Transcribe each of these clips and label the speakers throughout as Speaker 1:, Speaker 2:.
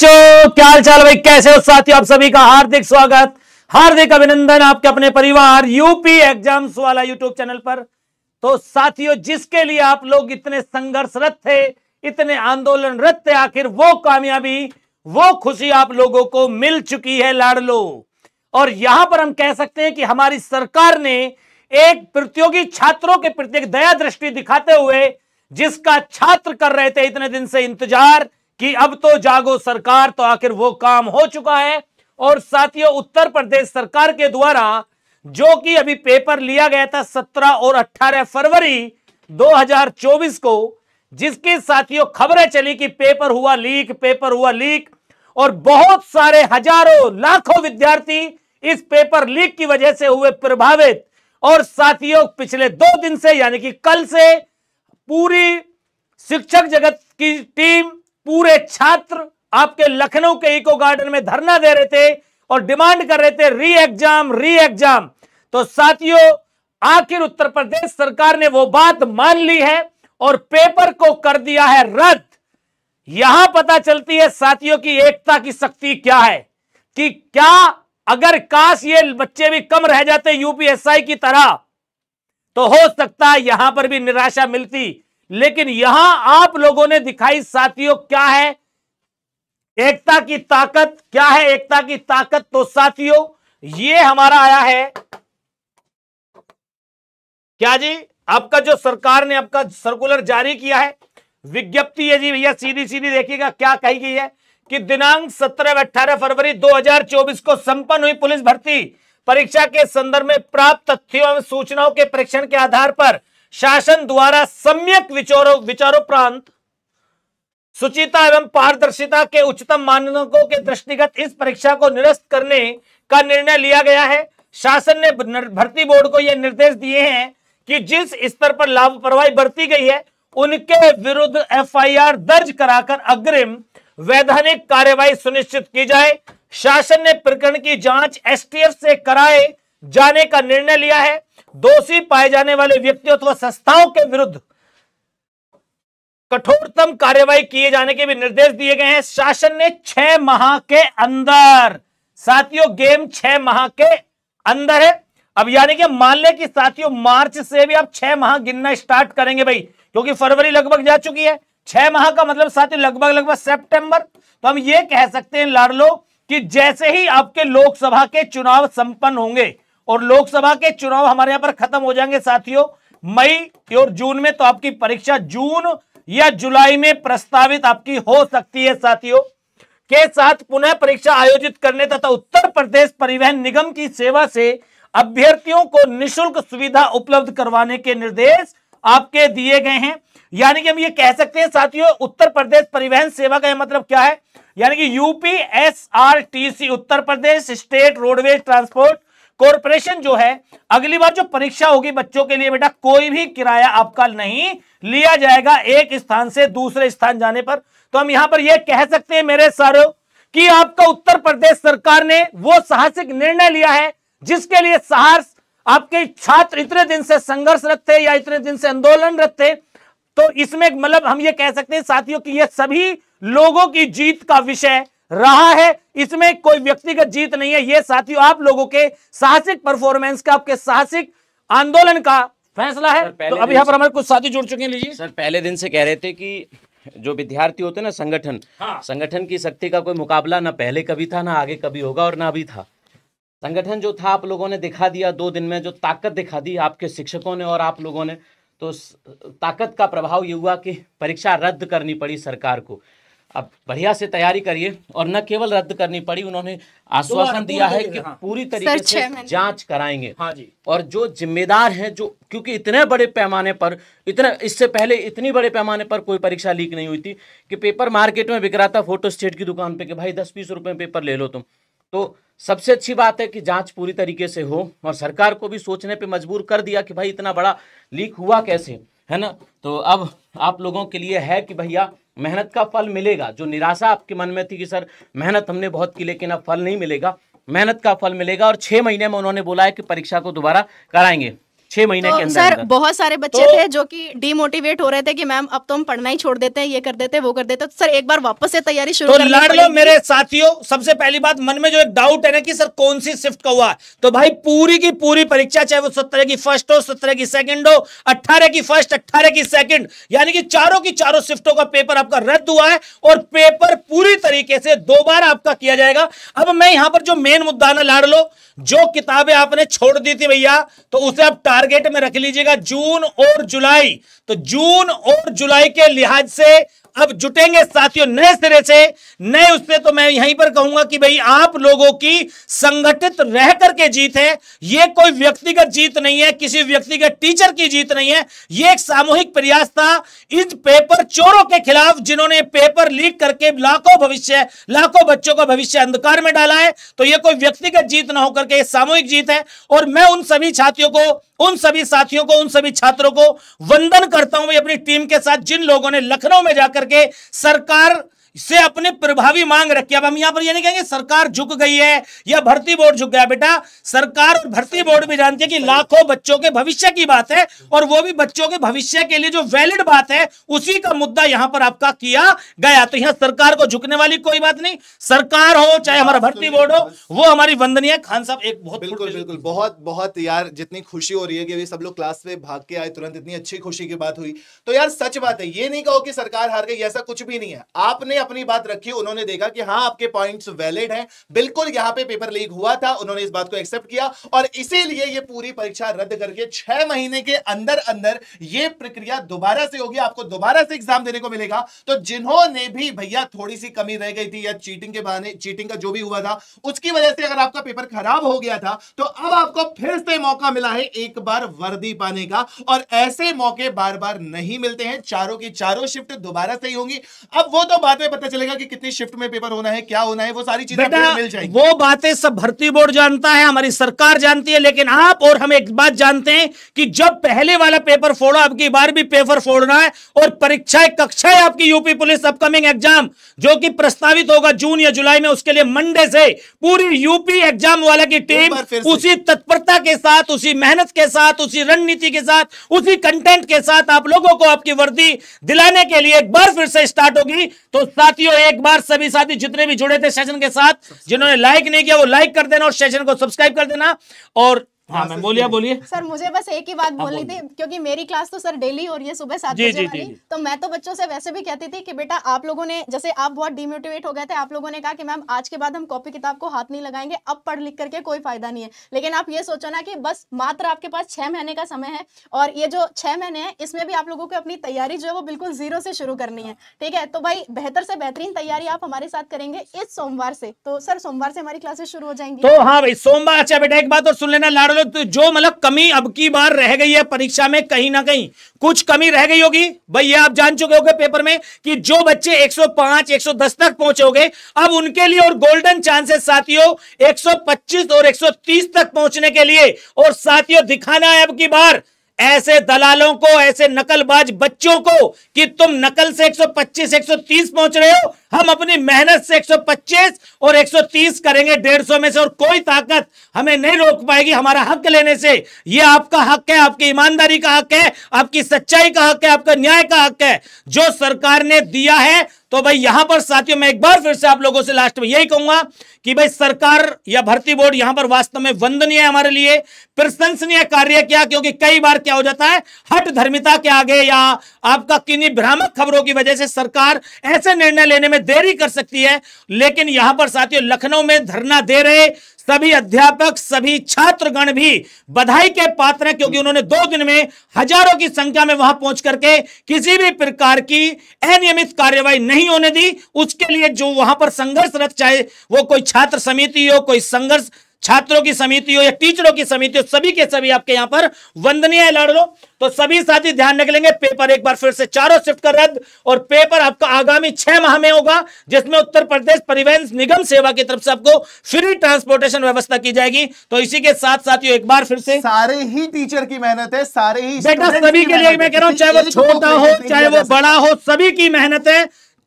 Speaker 1: बच्चों क्या हाल चाल भाई कैसे हो साथियों आप सभी का हार्दिक स्वागत हार्दिक अभिनंदन आपके अपने परिवार यूपी एग्जाम्स वाला यूट्यूब चैनल पर तो साथियों जिसके लिए आप लोग इतने संघर्षरत थे इतने आंदोलनरत थे आखिर वो कामयाबी वो खुशी आप लोगों को मिल चुकी है लाडलो और यहां पर हम कह सकते हैं कि हमारी सरकार ने एक प्रतियोगी छात्रों के प्रति दया दृष्टि दिखाते हुए जिसका छात्र कर रहे थे इतने दिन से इंतजार कि अब तो जागो सरकार तो आखिर वो काम हो चुका है और साथियों उत्तर प्रदेश सरकार के द्वारा जो कि अभी पेपर लिया गया था 17 और 18 फरवरी 2024 को जिसके साथियों खबरें चली कि पेपर हुआ लीक पेपर हुआ लीक और बहुत सारे हजारों लाखों विद्यार्थी इस पेपर लीक की वजह से हुए प्रभावित और साथियों पिछले दो दिन से यानी कि कल से पूरी शिक्षक जगत की टीम पूरे छात्र आपके लखनऊ के इको गार्डन में धरना दे रहे थे और डिमांड कर रहे थे री एग्जाम री एग्जाम तो साथियों आखिर उत्तर प्रदेश सरकार ने वो बात मान ली है और पेपर को कर दिया है रद्द यहां पता चलती है साथियों की एकता की शक्ति क्या है कि क्या अगर काश ये बच्चे भी कम रह जाते यूपीएसआई की तरह तो हो सकता है यहां पर भी निराशा मिलती लेकिन यहां आप लोगों ने दिखाई साथियों क्या है एकता की ताकत क्या है एकता की ताकत तो साथियों ये हमारा आया है क्या जी आपका जो सरकार ने आपका सर्कुलर जारी किया है विज्ञप्ति है जी भैया सीधी सीधी देखिएगा क्या कही गई है कि दिनांक 17 व 18 फरवरी 2024 को संपन्न हुई पुलिस भर्ती परीक्षा के संदर्भ में प्राप्त तथ्यों एवं सूचनाओं के परीक्षण के आधार पर शासन द्वारा सम्यक विचारों विचारोपरांत सुचिता एवं पारदर्शिता के उच्चतम मानकों के दृष्टिगत इस परीक्षा को निरस्त करने का निर्णय लिया गया है शासन ने भर्ती बोर्ड को यह निर्देश दिए हैं कि जिस स्तर पर लापरवाही बरती गई है उनके विरुद्ध एफआईआर दर्ज कराकर अग्रिम वैधानिक कार्यवाही सुनिश्चित की जाए शासन ने प्रकरण की जांच एसटीएफ से कराए जाने का निर्णय लिया है दोषी पाए जाने वाले व्यक्तियों अथवा संस्थाओं के विरुद्ध कठोरतम कार्यवाही किए जाने के भी निर्देश दिए गए हैं शासन ने छह माह के अंदर साथियों गेम छह माह के अंदर है अब यानी कि मान लें कि साथियों मार्च से भी आप छह माह गिनना स्टार्ट करेंगे भाई क्योंकि फरवरी लगभग जा चुकी है छह माह का मतलब साथियों लगभग लगभग सेप्टेंबर तो हम ये कह सकते हैं लाडलो कि जैसे ही आपके लोकसभा के चुनाव संपन्न होंगे और लोकसभा के चुनाव हमारे यहां पर खत्म हो जाएंगे साथियों मई और जून में तो आपकी परीक्षा जून या जुलाई में प्रस्तावित आपकी हो सकती है साथियों के साथ पुनः परीक्षा आयोजित करने तथा उत्तर प्रदेश परिवहन निगम की सेवा से अभ्यर्थियों को निशुल्क सुविधा उपलब्ध करवाने के निर्देश आपके दिए गए हैं यानी कि हम ये कह सकते हैं साथियों उत्तर प्रदेश परिवहन सेवा का मतलब क्या है यानी कि UPSRTC Uttar Pradesh state roadways transport corporation जो है अगली बार जो परीक्षा होगी बच्चों के लिए बेटा कोई भी किराया आपका नहीं लिया जाएगा एक स्थान से दूसरे स्थान जाने पर तो हम यहां पर यह कह सकते हैं मेरे सर कि आपका उत्तर प्रदेश सरकार ने वो साहसिक निर्णय लिया है जिसके लिए साहस आपके छात्र इतने दिन से संघर्ष थे या इतने दिन से आंदोलन थे तो इसमें मतलब हम ये कह सकते हैं साथियों की यह सभी लोगों की जीत का विषय रहा है इसमें कोई व्यक्तिगत जीत नहीं है यह साथियों आप लोगों के
Speaker 2: साहसिक परफॉर्मेंस का आपके साहसिक आंदोलन का फैसला है तो अभी यहाँ पर हमारे कुछ साथी जुड़ चुके हैं लीजिए सर पहले दिन से कह रहे थे कि जो विद्यार्थी होते ना संगठन हाँ। संगठन की शक्ति का कोई मुकाबला ना पहले कभी था ना आगे कभी होगा और ना अभी था संगठन जो था आप लोगों ने दिखा दिया दो दिन में जो ताकत दिखा दी आपके शिक्षकों ने और आप लोगों ने तो ताकत का प्रभाव ये हुआ कि परीक्षा रद्द करनी पड़ी सरकार को अब बढ़िया से तैयारी करिए और न केवल रद्द करनी पड़ी उन्होंने आश्वासन दिया है कि हाँ। पूरी तरीके से जांच कराएंगे हाँ जी और जो जिम्मेदार हैं जो क्योंकि इतने बड़े पैमाने पर इतने इससे पहले इतनी बड़े पैमाने पर कोई परीक्षा लीक नहीं हुई थी कि पेपर मार्केट में बिक रहा था फोटो स्टेट की दुकान पे कि भाई दस बीस रुपए में पेपर ले लो तुम तो सबसे अच्छी बात है कि जांच पूरी तरीके से हो और सरकार को भी सोचने पे मजबूर कर दिया कि भाई इतना बड़ा लीक हुआ कैसे है ना तो अब आप लोगों के लिए है कि भैया मेहनत का फल मिलेगा जो निराशा आपके मन में थी कि सर मेहनत हमने बहुत की लेकिन अब फल नहीं मिलेगा मेहनत का फल मिलेगा और छः महीने में उन्होंने बोला है कि परीक्षा को दोबारा कराएंगे छह महीने तो के अंदर सर बहुत सारे बच्चे तो, थे जो कि डीमोटिवेट हो रहे थे कि मैम अब तो हम पढ़ना ही छोड़ देते हैं ये कर देते हैं वो कर देते हैं तो सर एक बार वापस से तैयारी शुरू तो लड़ लो मेरे
Speaker 1: साथियों सबसे पहली बात मन में जो एक डाउट है ना कि सर कौन सी शिफ्ट का हुआ तो भाई पूरी की पूरी परीक्षा चाहे वो सत्रह की फर्स्ट हो सत्रह की सेकंड हो अट्ठारह की फर्स्ट अट्ठारह की सेकंड यानी कि चारों की चारों शिफ्टों का पेपर आपका रद्द हुआ है और पेपर पूरी तरीके से दो बार आपका किया जाएगा अब मैं यहां पर जो मेन मुद्दा ना लाड़ लो जो किताबें आपने छोड़ दी थी भैया तो उसे आप टारगेट में रख लीजिएगा जून और जुलाई तो जून और जुलाई के लिहाज से अब जुटेंगे साथियों नए सिरे से नए उससे तो मैं यहीं पर कहूंगा कि भाई आप लोगों की संगठित रह करके जीत है यह कोई व्यक्तिगत जीत नहीं है किसी व्यक्तिगत टीचर की जीत नहीं है यह एक सामूहिक प्रयास था इन पेपर चोरों के खिलाफ जिन्होंने पेपर लीक करके लाखों भविष्य लाखों बच्चों का भविष्य अंधकार में डाला है तो यह कोई व्यक्तिगत जीत ना होकर के सामूहिक जीत है और मैं उन सभी छात्रियों को उन सभी साथियों को उन सभी छात्रों को वंदन करता हूं अपनी टीम के साथ जिन लोगों ने लखनऊ में जाकर के सरकार से अपने प्रभावी मांग रखी अब हम यहां पर ये यह नहीं कहेंगे सरकार झुक गई है या भर्ती बोर्ड झुक गया बेटा सरकार और भर्ती बोर्ड भी जानते हैं कि लाखों बच्चों के भविष्य की बात है और वो भी बच्चों के भविष्य के लिए जो वैलिड बात है उसी का मुद्दा यहां पर आपका किया गया तो यहां सरकार को झुकने वाली कोई बात नहीं
Speaker 3: सरकार हो चाहे हमारा भर्ती तो बोर्ड हो वो हमारी वंदनीय खान साहब एक बहुत बिल्कुल बिल्कुल बहुत बहुत यार जितनी खुशी हो रही है कि अभी सब लोग क्लास में भाग के आए तुरंत इतनी अच्छी खुशी की बात हुई तो यार सच बात है ये नहीं कहो कि सरकार हार गई ऐसा कुछ भी नहीं है आपने अपनी बात रखी उन्होंने देखा कि हाँ आपके पॉइंट्स वैलिड हैं बिल्कुल यहां पे पेपर लीक हुआ था उन्होंने इस बात को एक्सेप्ट किया और इसीलिए ये पूरी परीक्षा रद्द करके छह महीने के अंदर अंदर ये प्रक्रिया दोबारा से होगी आपको दोबारा से एग्जाम देने को मिलेगा तो जिन्होंने भी भैया थोड़ी सी कमी रह गई थी या चीटिंग के बहाने चीटिंग का जो भी हुआ था उसकी वजह से अगर आपका पेपर खराब हो गया था तो अब आपको फिर से मौका मिला है एक बार वर्दी पाने का और ऐसे मौके बार बार नहीं मिलते हैं चारों की चारों शिफ्ट दोबारा से ही होंगी अब वो तो बात में पता चलेगा कि कितनी शिफ्ट में पेपर होना है क्या होना है वो सारी चीजें मिल जाएगी
Speaker 1: वो बातें सब भर्ती बोर्ड जानता है हमारी सरकार जानती है लेकिन आप और हम एक बात जानते हैं कि जब पहले वाला पेपर फोड़ा आपकी बार भी पेपर फोड़ना है और परीक्षाएं कक्षाएं आपकी यूपी पुलिस अपकमिंग एग्जाम जो की प्रस्तावित होगा जून या जुलाई में उसके लिए मंडे से पूरी यूपी एग्जाम वाला की टीम उसी तत्परता के साथ उसी मेहनत के साथ उसी रणनीति के साथ उसी कंटेंट के साथ आप लोगों को आपकी वर्दी दिलाने के लिए एक बार फिर से स्टार्ट होगी तो साथियों एक बार सभी साथी जितने भी जुड़े थे सेशन के साथ जिन्होंने लाइक नहीं किया वो लाइक कर देना और सेशन को सब्सक्राइब कर देना और हाँ मैम बोलिए बोलिए
Speaker 2: सर मुझे बस एक ही बात हाँ, बोलनी थी क्योंकि मेरी क्लास तो सर डेली हो रही है सुबह सात बजे वाली तो मैं तो बच्चों से वैसे भी कहती थी कि बेटा आप लोगों ने जैसे आप बहुत डिमोटिवेट हो गए थे आप लोगों ने कहा कि मैम आज के बाद हम कॉपी किताब को हाथ नहीं लगाएंगे अब पढ़ लिख करके कोई फायदा नहीं है लेकिन आप ये सोचो ना कि बस मात्र आपके पास छह महीने का समय है और ये जो छह महीने है इसमें भी आप लोगों को अपनी तैयारी जो है वो बिल्कुल जीरो से शुरू करनी है ठीक है तो भाई बेहतर से बेहतरीन तैयारी आप हमारे साथ करेंगे इस सोमवार से तो सर सोमवार से हमारी क्लासेस शुरू हो जाएंगी तो हाँ
Speaker 1: भाई सोमवार अच्छा बेटा एक बात और सुन लेना लाडो मतलब तो जो मतलब कमी अब की बार रह गई है परीक्षा में कहीं ना कहीं कुछ कमी रह गई होगी भाई ये आप जान चुके होंगे पेपर में कि जो बच्चे 105 110 तक पहुंचोगे अब उनके लिए और गोल्डन चांसेस साथियों 125 और 130 तक पहुंचने के लिए और साथियों दिखाना है अब की बार ऐसे दलालों को ऐसे नकलबाज बच्चों को कि तुम नकल से 125 130 पहुंच रहे हो हम अपनी मेहनत से 125 और 130 करेंगे 150 में से और कोई ताकत हमें नहीं रोक पाएगी हमारा हक लेने से ये आपका हक है आपकी ईमानदारी का हक है आपकी सच्चाई का हक है आपका न्याय का हक है जो सरकार ने दिया है तो भाई यहां पर साथियों मैं एक बार फिर से आप लोगों से लास्ट में यही कहूंगा कि भाई सरकार या भर्ती बोर्ड यहां पर वास्तव में वंदनीय है हमारे लिए प्रशंसनीय कार्य किया क्योंकि कई बार क्या हो जाता है हट धर्मिता के आगे या आपका किन्हीं भ्रामक खबरों की वजह से सरकार ऐसे निर्णय लेने में देरी कर सकती है लेकिन यहां पर साथियों लखनऊ में धरना दे रहे सभी अध्यापक सभी छात्रगण भी बधाई के पात्र हैं क्योंकि उन्होंने दो दिन में हजारों की संख्या में वहां पहुंच करके किसी भी प्रकार की अनियमित कार्यवाही नहीं होने दी उसके लिए जो वहां पर संघर्षरत चाहे वो कोई छात्र समिति हो कोई संघर्ष छात्रों की समिति हो या टीचरों की समिति हो सभी के सभी आपके यहां पर वंदनीय लड़ लो तो सभी साथी ध्यान लेंगे पेपर एक बार फिर से चारों शिफ्ट का रद्द और पेपर आपका आगामी छह माह में होगा जिसमें उत्तर प्रदेश परिवहन निगम सेवा की तरफ से आपको फ्री ट्रांसपोर्टेशन व्यवस्था की जाएगी तो इसी के साथ साथियों
Speaker 3: एक बार फिर से सारे ही टीचर की मेहनत है सारे ही बेटा सभी के लिए मैं कह रहा हूं चाहे वो छोटा हो चाहे वो बड़ा हो
Speaker 1: सभी की मेहनत है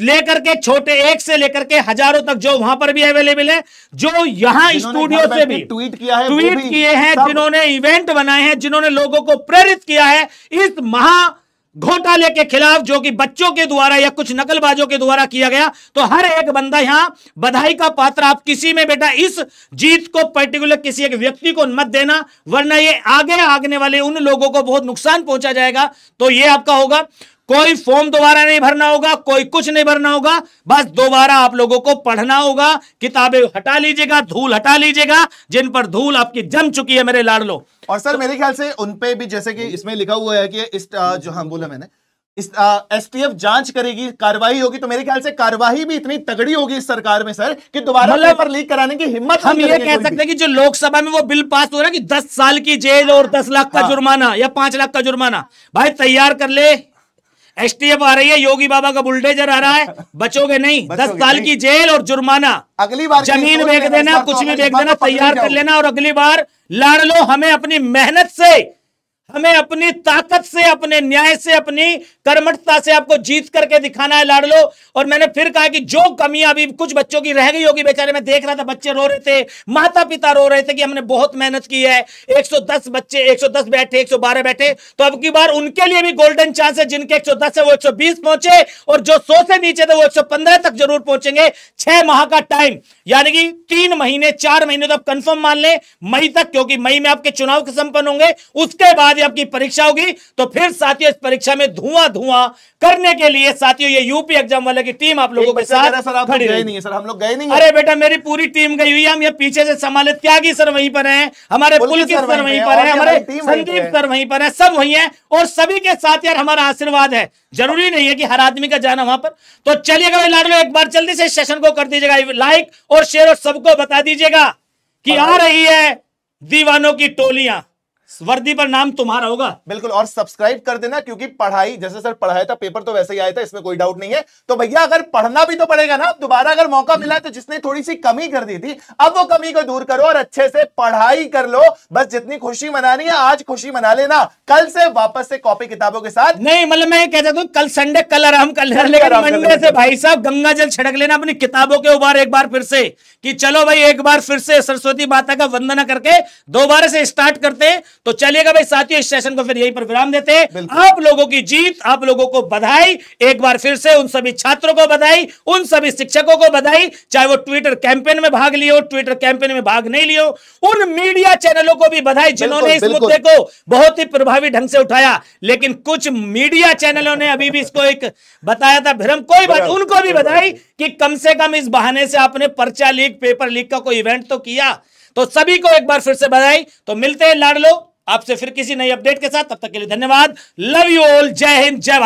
Speaker 1: लेकर के छोटे एक से लेकर के हजारों तक जो वहां पर भी अवेलेबल है जो यहाँ स्टूडियो से भी ट्वीट किया है ट्वीट किए हैं जिन्होंने इवेंट बनाए हैं जिन्होंने लोगों को प्रेरित किया है इस महा घोटाले के खिलाफ जो कि बच्चों के द्वारा या कुछ नकलबाजों के द्वारा किया गया तो हर एक बंदा यहां बधाई का पात्र आप किसी में बेटा इस जीत को पर्टिकुलर किसी एक व्यक्ति को मत देना वरना ये आगे आगने वाले उन लोगों को बहुत नुकसान पहुंचा जाएगा तो ये आपका होगा कोई फॉर्म दोबारा नहीं भरना होगा कोई कुछ नहीं भरना होगा बस दोबारा आप लोगों को पढ़ना होगा किताबें हटा लीजिएगा धूल हटा लीजिएगा जिन पर धूल आपकी जम चुकी है
Speaker 3: मेरे लाडलो और सर तो, मेरे ख्याल से उनपे भी जैसे कि इसमें लिखा हुआ है कि इस जो हम हाँ, बोला मैंने इस एफ जांच करेगी कार्रवाई होगी तो मेरे ख्याल से कार्रवाई भी इतनी तगड़ी होगी इस सरकार में सर कि दोबारा मतलब पर लीक कराने की हिम्मत हम ये कह सकते हैं कि जो लोकसभा में वो
Speaker 1: बिल पास हो रहा है कि दस साल की जेल और दस लाख का हाँ। जुर्माना या पांच लाख का जुर्माना भाई तैयार कर ले एस टी एफ आ रही है योगी बाबा का बुलडेजर आ रहा है बचोगे नहीं बचोगे दस साल की जेल और जुर्माना अगली बार जमीन बेच देना कुछ भी बेच देना तैयार कर लेना और अगली बार लाड़ लो हमें अपनी मेहनत से हमें अपनी ताकत से अपने न्याय से अपनी कर्मठता से आपको जीत करके दिखाना है लाडलो और मैंने फिर कहा कि जो कमियां अभी कुछ बच्चों की रह गई होगी बेचारे मैं देख रहा था बच्चे रो रहे थे माता पिता रो रहे थे कि हमने बहुत मेहनत की है 110 बच्चे 110 बैठे 112 बैठे तो अब की बार उनके लिए भी गोल्डन चांस है जिनके एक है वो एक पहुंचे और जो सौ से नीचे थे वो एक तक जरूर पहुंचेंगे छह माह का टाइम यानी कि तीन महीने चार महीने तो आप कंफर्म मान लें मई तक क्योंकि मई में आपके चुनाव संपन्न होंगे उसके बाद भी आपकी परीक्षा होगी तो फिर साथियों इस परीक्षा में धुआं धुआं करने के लिए साथियों ये यूपी एग्जाम वाले की टीम आप लोगों के साथ सर आप खड़ी गए नहीं
Speaker 3: है सर हम लोग गए नहीं अरे
Speaker 1: बेटा मेरी पूरी टीम गई हुई है हम ये पीछे से संभालित त्यागी सर वहीं पर है हमारे पुलिस सर वहीं पर है हमारे
Speaker 3: संदीप
Speaker 1: सर वहीं पर है सब वही है और सभी के साथ यार हमारा आशीर्वाद है जरूरी नहीं है कि हर आदमी का जाना वहां पर तो चलिए लाडलो एक बार जल्दी से सेशन को कर दीजिएगा लाइक और शेयर और सबको बता दीजिएगा कि आ रही है दीवानों
Speaker 3: की टोलियां वर्दी पर नाम तुम्हारा होगा बिल्कुल और सब्सक्राइब कर देना क्योंकि पढ़ाई जैसे सर पढ़ाया था पेपर तो वैसे ही आया था इसमें कोई डाउट नहीं है तो भैया अगर पढ़ना भी तो पड़ेगा ना दोबारा अगर मौका मिला तो जिसने थोड़ी सी कमी कर दी थी अब वो कमी को दूर करो और अच्छे से पढ़ाई कर लो बस जितनी खुशी मनानी है आज खुशी मना लेना कल से वापस से कॉपी किताबों के साथ नहीं मतलब मैं कहता हूँ कल संडे कल आराम कल मंडे से भाई
Speaker 1: साहब गंगा जल छिड़क लेना अपनी किताबों के उबार एक बार फिर से कि चलो भाई एक बार फिर से सरस्वती माता का वंदना करके दोबारा से स्टार्ट करते तो चलिएगा भाई साथियों इस सेशन को फिर यहीं पर विराम देते हैं आप लोगों की जीत आप लोगों को बधाई एक बार फिर से उन सभी छात्रों को बधाई उन सभी शिक्षकों को बधाई चाहे वो ट्विटर कैंपेन में भाग लियो ट्विटर कैंपेन में भाग नहीं लियो उन मीडिया चैनलों को भी बधाई जिन्होंने इस मुद्दे को बहुत ही प्रभावी ढंग से उठाया लेकिन कुछ मीडिया चैनलों ने अभी भी इसको एक बताया था भ्रम कोई बात उनको भी बधाई कि कम से कम इस बहाने से आपने पर्चा लीक पेपर लीक का कोई इवेंट तो किया तो सभी को एक बार फिर से बधाई तो मिलते हैं लाडलो आपसे फिर किसी नई अपडेट के साथ तब तक के लिए धन्यवाद लव यू ऑल जय हिंद जय